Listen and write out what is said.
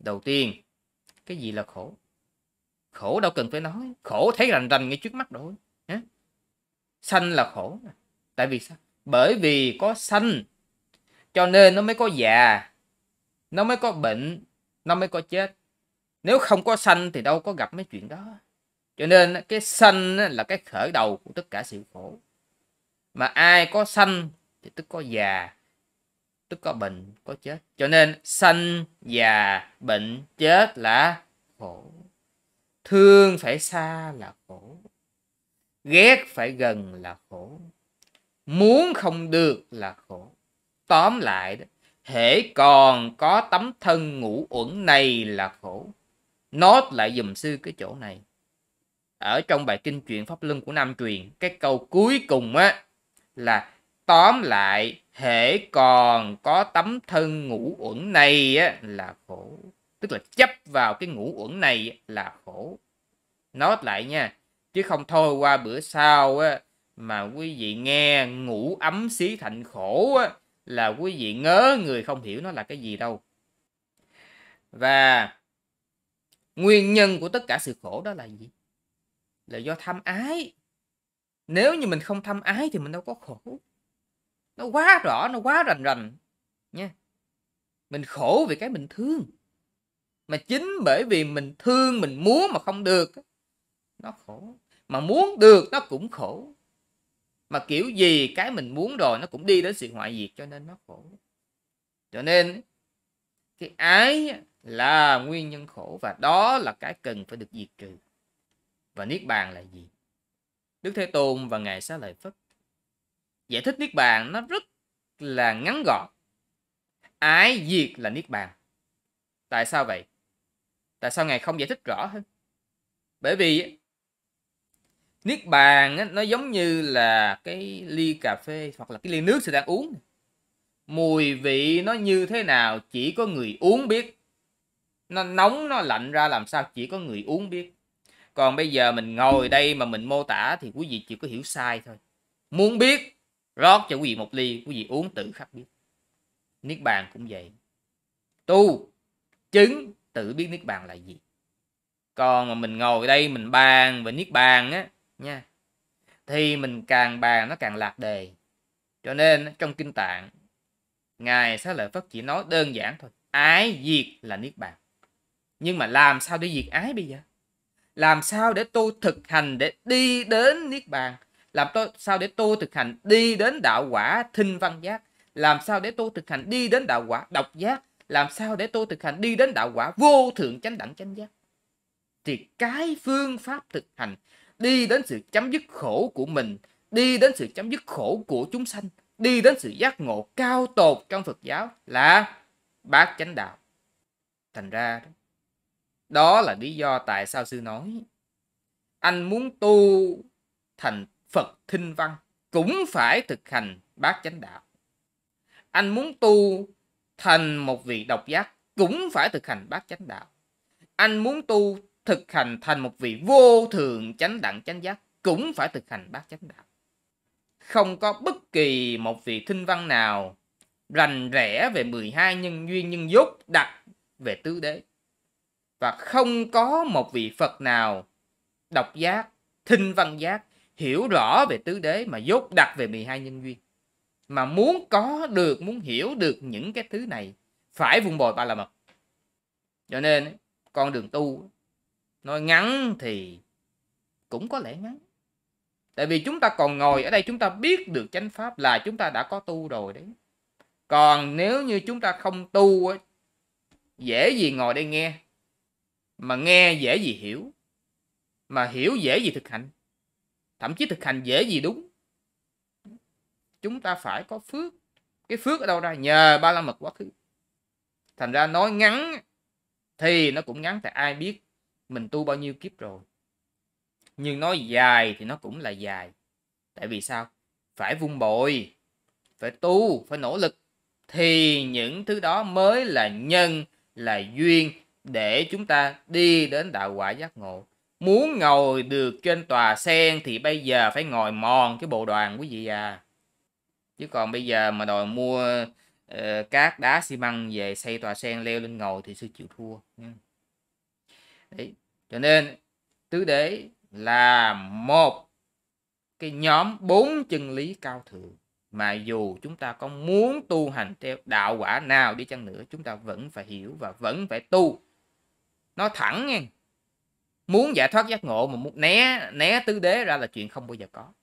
đầu tiên cái gì là khổ khổ đâu cần phải nói khổ thấy rành rành ngay trước mắt rồi Hả? sanh là khổ tại vì sao bởi vì có sanh cho nên nó mới có già nó mới có bệnh nó mới có chết nếu không có sanh thì đâu có gặp mấy chuyện đó cho nên cái sanh là cái khởi đầu của tất cả sự khổ mà ai có sanh thì tức có già có bệnh có chết cho nên sanh già bệnh chết là khổ thương phải xa là khổ ghét phải gần là khổ muốn không được là khổ tóm lại đó hễ còn có tấm thân ngũ uẩn này là khổ nốt lại dùm sư cái chỗ này ở trong bài kinh truyện pháp luân của nam truyền cái câu cuối cùng á là tóm lại hễ còn có tấm thân ngũ uẩn này á, là khổ tức là chấp vào cái ngũ uẩn này là khổ nốt lại nha chứ không thôi qua bữa sau á, mà quý vị nghe ngủ ấm xí thành khổ á, là quý vị ngớ người không hiểu nó là cái gì đâu và nguyên nhân của tất cả sự khổ đó là gì là do tham ái nếu như mình không tham ái thì mình đâu có khổ nó quá rõ nó quá rành rành nha mình khổ vì cái mình thương mà chính bởi vì mình thương mình muốn mà không được nó khổ mà muốn được nó cũng khổ mà kiểu gì cái mình muốn rồi nó cũng đi đến sự hoại diệt cho nên nó khổ cho nên cái ái là nguyên nhân khổ và đó là cái cần phải được diệt trừ và niết bàn là gì đức thế tôn và ngài xá lợi phất giải thích niết bàn nó rất là ngắn gọn ái diệt là niết bàn tại sao vậy tại sao ngài không giải thích rõ hơn bởi vì niết bàn nó giống như là cái ly cà phê hoặc là cái ly nước sẽ đang uống mùi vị nó như thế nào chỉ có người uống biết nó nóng nó lạnh ra làm sao chỉ có người uống biết còn bây giờ mình ngồi đây mà mình mô tả thì quý vị chỉ có hiểu sai thôi muốn biết rót cho quý vị một ly quý vị uống tự khắc biết niết bàn cũng vậy tu chứng tự biết niết bàn là gì còn mà mình ngồi đây mình bàn về niết bàn á nha thì mình càng bàn nó càng lạc đề cho nên trong kinh tạng ngài xá lợi phất chỉ nói đơn giản thôi ái diệt là niết bàn nhưng mà làm sao để diệt ái bây giờ làm sao để tôi thực hành để đi đến niết bàn làm tôi sao để tôi thực hành đi đến đạo quả thinh văn giác làm sao để tôi thực hành đi đến đạo quả độc giác làm sao để tôi thực hành đi đến đạo quả vô thượng chánh đẳng chánh giác thì cái phương pháp thực hành đi đến sự chấm dứt khổ của mình đi đến sự chấm dứt khổ của chúng sanh đi đến sự giác ngộ cao tột trong Phật giáo là bát chánh đạo thành ra đó là lý do tại sao sư nói anh muốn tu thành Phật Thinh Văn cũng phải thực hành bát chánh đạo. Anh muốn tu thành một vị độc giác cũng phải thực hành bát chánh đạo. Anh muốn tu thực hành thành một vị vô thường chánh đẳng chánh giác cũng phải thực hành bát chánh đạo. Không có bất kỳ một vị thinh văn nào rành rẽ về 12 nhân duyên nhân dốt đặt về tứ đế. Và không có một vị Phật nào độc giác, thinh văn giác hiểu rõ về tứ đế mà dốt đặt về 12 nhân duyên. Mà muốn có được, muốn hiểu được những cái thứ này phải vun bồi ba la mật. Cho nên con đường tu nói ngắn thì cũng có lẽ ngắn. Tại vì chúng ta còn ngồi ở đây chúng ta biết được chánh pháp là chúng ta đã có tu rồi đấy. Còn nếu như chúng ta không tu dễ gì ngồi đây nghe mà nghe dễ gì hiểu mà hiểu dễ gì thực hành thậm chí thực hành dễ gì đúng chúng ta phải có phước cái phước ở đâu ra nhờ ba la mật quá khứ thành ra nói ngắn thì nó cũng ngắn tại ai biết mình tu bao nhiêu kiếp rồi nhưng nói dài thì nó cũng là dài tại vì sao phải vung bồi phải tu phải nỗ lực thì những thứ đó mới là nhân là duyên để chúng ta đi đến đạo quả giác ngộ Muốn ngồi được trên tòa sen thì bây giờ phải ngồi mòn cái bộ đoàn quý vị à. Chứ còn bây giờ mà đòi mua uh, cát đá xi măng về xây tòa sen leo lên ngồi thì sư chịu thua. Đấy. Cho nên tứ đế là một cái nhóm bốn chân lý cao thượng mà dù chúng ta có muốn tu hành theo đạo quả nào đi chăng nữa chúng ta vẫn phải hiểu và vẫn phải tu nó thẳng nha muốn giải thoát giác ngộ mà muốn né né tứ đế ra là chuyện không bao giờ có